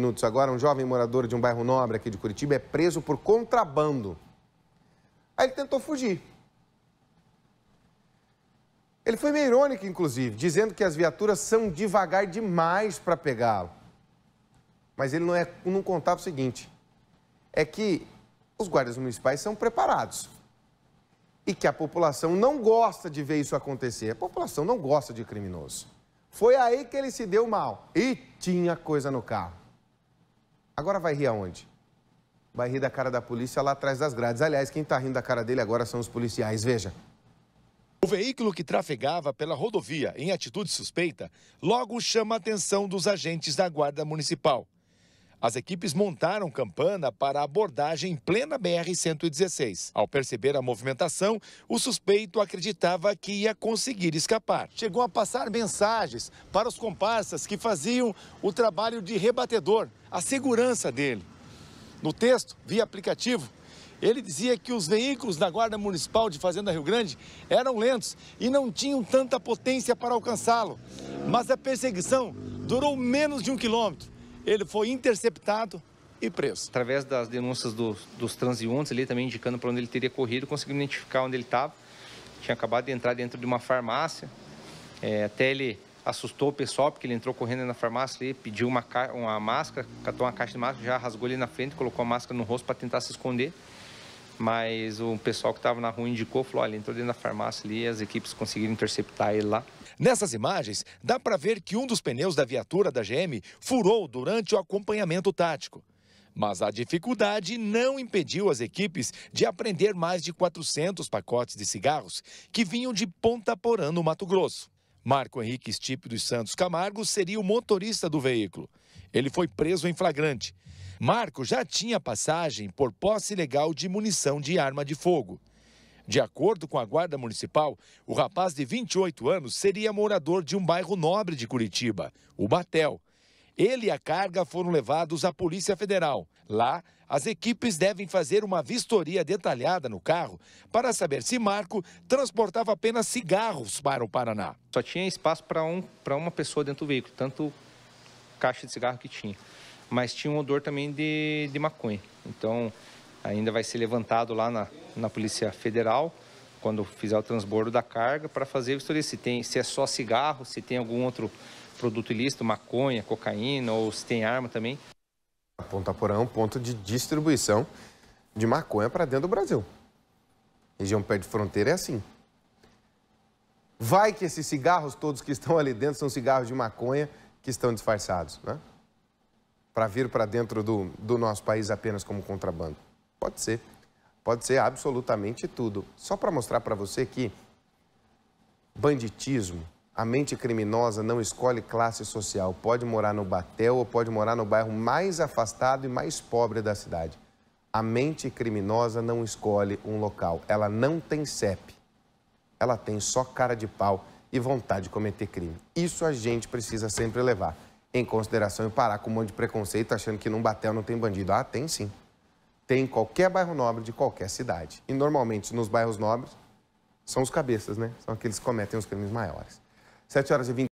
minutos agora, um jovem morador de um bairro nobre aqui de Curitiba é preso por contrabando. Aí ele tentou fugir. Ele foi meio irônico, inclusive, dizendo que as viaturas são devagar demais para pegá-lo. Mas ele não, é, não contava o seguinte: é que os guardas municipais são preparados e que a população não gosta de ver isso acontecer. A população não gosta de criminoso. Foi aí que ele se deu mal e tinha coisa no carro. Agora vai rir aonde? Vai rir da cara da polícia lá atrás das grades. Aliás, quem está rindo da cara dele agora são os policiais. Veja. O veículo que trafegava pela rodovia em atitude suspeita logo chama a atenção dos agentes da Guarda Municipal. As equipes montaram campana para abordagem em plena BR-116. Ao perceber a movimentação, o suspeito acreditava que ia conseguir escapar. Chegou a passar mensagens para os comparsas que faziam o trabalho de rebatedor, a segurança dele. No texto, via aplicativo, ele dizia que os veículos da Guarda Municipal de Fazenda Rio Grande eram lentos e não tinham tanta potência para alcançá-lo. Mas a perseguição durou menos de um quilômetro ele foi interceptado e preso. Através das denúncias do, dos transeuntes ali, também indicando para onde ele teria corrido, conseguimos identificar onde ele estava. Tinha acabado de entrar dentro de uma farmácia. É, até ele assustou o pessoal, porque ele entrou correndo na farmácia ali, pediu uma, uma máscara, catou uma caixa de máscara, já rasgou ali na frente, colocou a máscara no rosto para tentar se esconder mas o pessoal que estava na rua indicou, falou, olha, ele entrou dentro da farmácia ali e as equipes conseguiram interceptar ele lá. Nessas imagens, dá para ver que um dos pneus da viatura da GM furou durante o acompanhamento tático. Mas a dificuldade não impediu as equipes de apreender mais de 400 pacotes de cigarros que vinham de Ponta Porã, no Mato Grosso. Marco Henrique Stipe dos Santos Camargo seria o motorista do veículo. Ele foi preso em flagrante. Marco já tinha passagem por posse ilegal de munição de arma de fogo. De acordo com a Guarda Municipal, o rapaz de 28 anos seria morador de um bairro nobre de Curitiba, o Batel. Ele e a carga foram levados à Polícia Federal. Lá, as equipes devem fazer uma vistoria detalhada no carro para saber se Marco transportava apenas cigarros para o Paraná. Só tinha espaço para um, uma pessoa dentro do veículo, tanto caixa de cigarro que tinha. Mas tinha um odor também de, de maconha. Então, ainda vai ser levantado lá na, na Polícia Federal quando fizer o transbordo da carga para fazer a vistoria se tem se é só cigarro, se tem algum outro produto ilícito, maconha, cocaína ou se tem arma também. Ponta Porã é um ponto de distribuição de maconha para dentro do Brasil. Região perto de fronteira é assim. Vai que esses cigarros todos que estão ali dentro são cigarros de maconha que estão disfarçados, né? Para vir para dentro do, do nosso país apenas como contrabando. Pode ser. Pode ser absolutamente tudo. Só para mostrar para você que banditismo, a mente criminosa não escolhe classe social. Pode morar no Batel ou pode morar no bairro mais afastado e mais pobre da cidade. A mente criminosa não escolhe um local. Ela não tem CEP. Ela tem só cara de pau e vontade de cometer crime. Isso a gente precisa sempre levar em consideração e parar com um monte de preconceito achando que num Batel não tem bandido. Ah, tem sim. Tem em qualquer bairro nobre de qualquer cidade. E normalmente nos bairros nobres são os cabeças, né? São aqueles que cometem os crimes maiores. 7 horas e 20